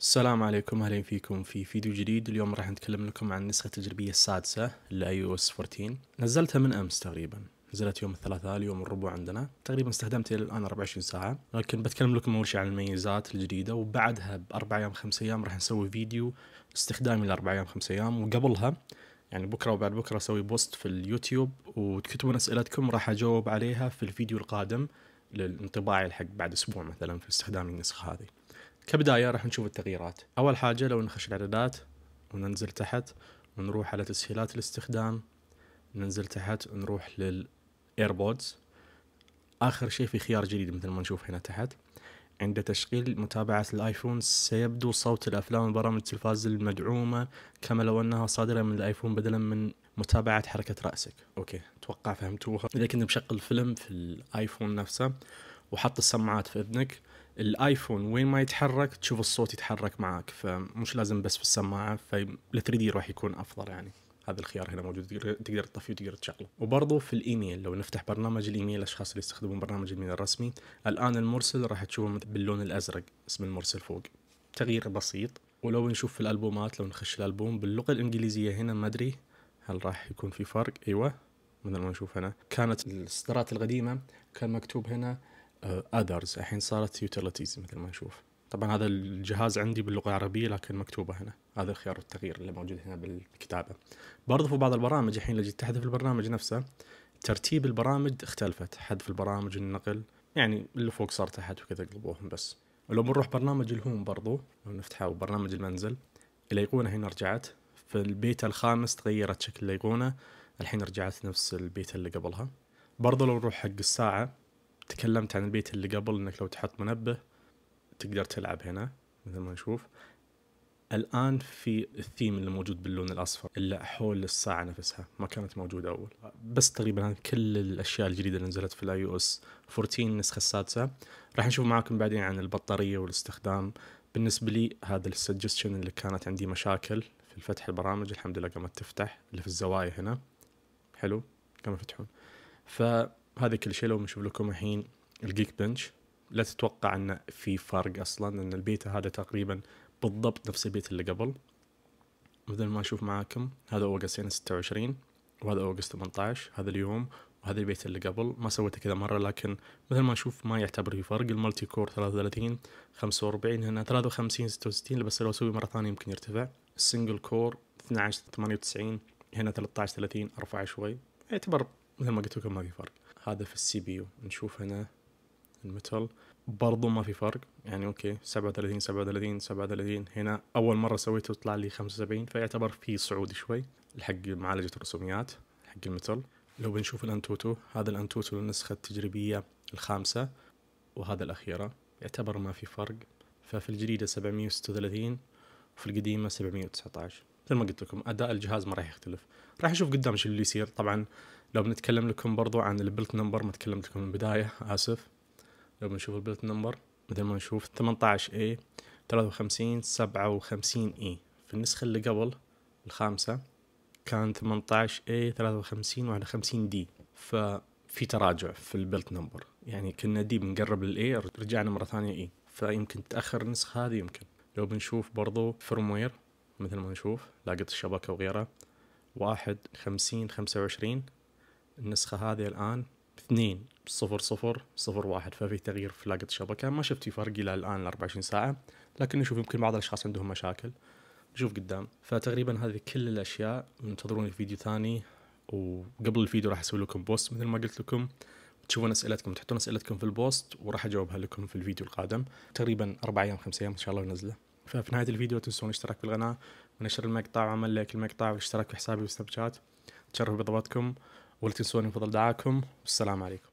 السلام عليكم اهلا فيكم في فيديو جديد اليوم راح نتكلم لكم عن النسخة التجريبية السادسة لاي او اس 14 نزلتها من امس تقريبا نزلت يوم الثلاثاء اليوم الربع عندنا تقريبا استخدمتها الى الان 24 ساعة لكن بتكلم لكم اول شيء عن الميزات الجديدة وبعدها باربع ايام خمس ايام راح نسوي فيديو استخدامي لاربع ايام خمس ايام وقبلها يعني بكره وبعد بكره اسوي بوست في اليوتيوب وتكتبون اسئلتكم راح اجاوب عليها في الفيديو القادم للانطباعي الحق بعد اسبوع مثلا في استخدام النسخة هذه كبدايه راح نشوف التغييرات اول حاجه لو نخش الاعدادات وننزل تحت ونروح على تسهيلات الاستخدام ننزل تحت نروح للايربودز اخر شيء في خيار جديد مثل ما نشوف هنا تحت عند تشغيل متابعة الآيفون سيبدو صوت الأفلام وبرامج التلفاز المدعومة كما لو أنها صادرة من الآيفون بدلا من متابعة حركة رأسك أوكي أتوقع فهمتوها إذا كنت مشغل فيلم في الآيفون نفسه وحط السماعات في إذنك الايفون وين ما يتحرك تشوف الصوت يتحرك معاك فمش لازم بس في السماعه فال 3 دي راح يكون افضل يعني هذا الخيار هنا موجود تقدر تطفيه وتقدر تشغله وبرضه في الايميل لو نفتح برنامج الايميل الاشخاص اللي يستخدمون برنامج الايميل الرسمي الان المرسل راح تشوفه باللون الازرق اسم المرسل فوق تغيير بسيط ولو نشوف في الالبومات لو نخش الالبوم باللغه الانجليزيه هنا ما ادري هل راح يكون في فرق ايوه مثل ما نشوف هنا كانت الاصدارات القديمه كان مكتوب هنا اذرز آه، الحين صارت يوتيليتيز مثل ما نشوف طبعا هذا الجهاز عندي باللغه العربيه لكن مكتوبه هنا هذا الخيار التغيير اللي موجود هنا بالكتابه برضو في بعض البرامج الحين اللي تحذف البرنامج نفسه ترتيب البرامج اختلفت حذف البرامج النقل يعني اللي فوق صار تحت وكذا قلبوهم بس لو بنروح برنامج الهوم برضو نفتحه وبرنامج المنزل الايقونه هنا رجعت في البيتا الخامس تغيرت شكل الايقونه الحين رجعت نفس البيتا اللي قبلها برضو لو نروح حق الساعه تكلمت عن البيت اللي قبل انك لو تحط منبه تقدر تلعب هنا مثل ما نشوف الان في الثيم اللي موجود باللون الاصفر اللي حول الساعه نفسها ما كانت موجوده اول بس تقريبا كل الاشياء الجديده اللي نزلت في الاي او اس 14 النسخه السادسه راح نشوف معاكم بعدين عن البطاريه والاستخدام بالنسبه لي هذا السجستشن اللي كانت عندي مشاكل في فتح البرامج الحمد لله قامت تفتح اللي في الزوايا هنا حلو قاموا يفتحون ف هذا كل شيء لو بنشوف لكم الحين الجيك بنش لا تتوقع ان في فرق اصلا ان البيتا هذا تقريبا بالضبط نفس البيت اللي قبل مثل ما اشوف معاكم هذا اوغستين 26 وهذا اوغست 18 هذا اليوم وهذا البيت اللي قبل ما سويته كذا مره لكن مثل ما اشوف ما يعتبر في فرق المالتي كور 33 45 هنا 53 66 بس لو اسوي مره ثانيه يمكن يرتفع السنجل كور 12 98 هنا 13 30 ارفع شوي يعتبر مثل ما قلت لكم ما في فرق هذا في السي بي يو نشوف هنا المتل برضو ما في فرق يعني اوكي 37 37 37 هنا اول مره سويته طلع لي 75 فيعتبر في صعود شوي الحق معالجه الرسوميات حق المتل لو بنشوف الانتوتو هذا الانتوتو النسخه التجريبيه الخامسه وهذا الاخيره يعتبر ما في فرق ففي الجديده 736 وفي القديمه 719 مثل ما قلت لكم اداء الجهاز ما راح يختلف راح اشوف قدام شو اللي يصير طبعا لو بنتكلم لكم برضو عن البلت نمبر ما تكلمت لكم من البداية آسف لو بنشوف البلت نمبر مثل ما نشوف 18 A 53 57 E في النسخة اللي قبل الخامسة كان 18 A 53 و 51 D ففي تراجع في البلت نمبر يعني كنا دي بنقرب للاي رجعنا مرة ثانية اي e. فيمكن تأخر النسخة هذه يمكن لو بنشوف برضو فيرموير مثل ما نشوف لاقت الشبكة وغيرها واحد خمسين خمسة وعشرين النسخه هذه الان 2 0 0 0 1 ففي تغيير في لاقة الشبكة ما شفت في فرق إلى الآن 24 ساعة لكن نشوف يمكن بعض الأشخاص عندهم مشاكل نشوف قدام فتقريبا هذه كل الأشياء انتظروني في فيديو ثاني وقبل الفيديو راح أسوي لكم بوست مثل ما قلت لكم تشوفون أسئلتكم تحطون أسئلتكم في البوست وراح أجاوبها لكم في الفيديو القادم تقريبا أربع أيام خمس أيام إن شاء الله ينزله ففي نهاية الفيديو تنسون الاشتراك في القناة ونشر المقطع وعمل لايك المقطع والاشتراك في حسابي وسناب شات تشرف بضبطكم ولا تنسوني بفضل دعاكم والسلام عليكم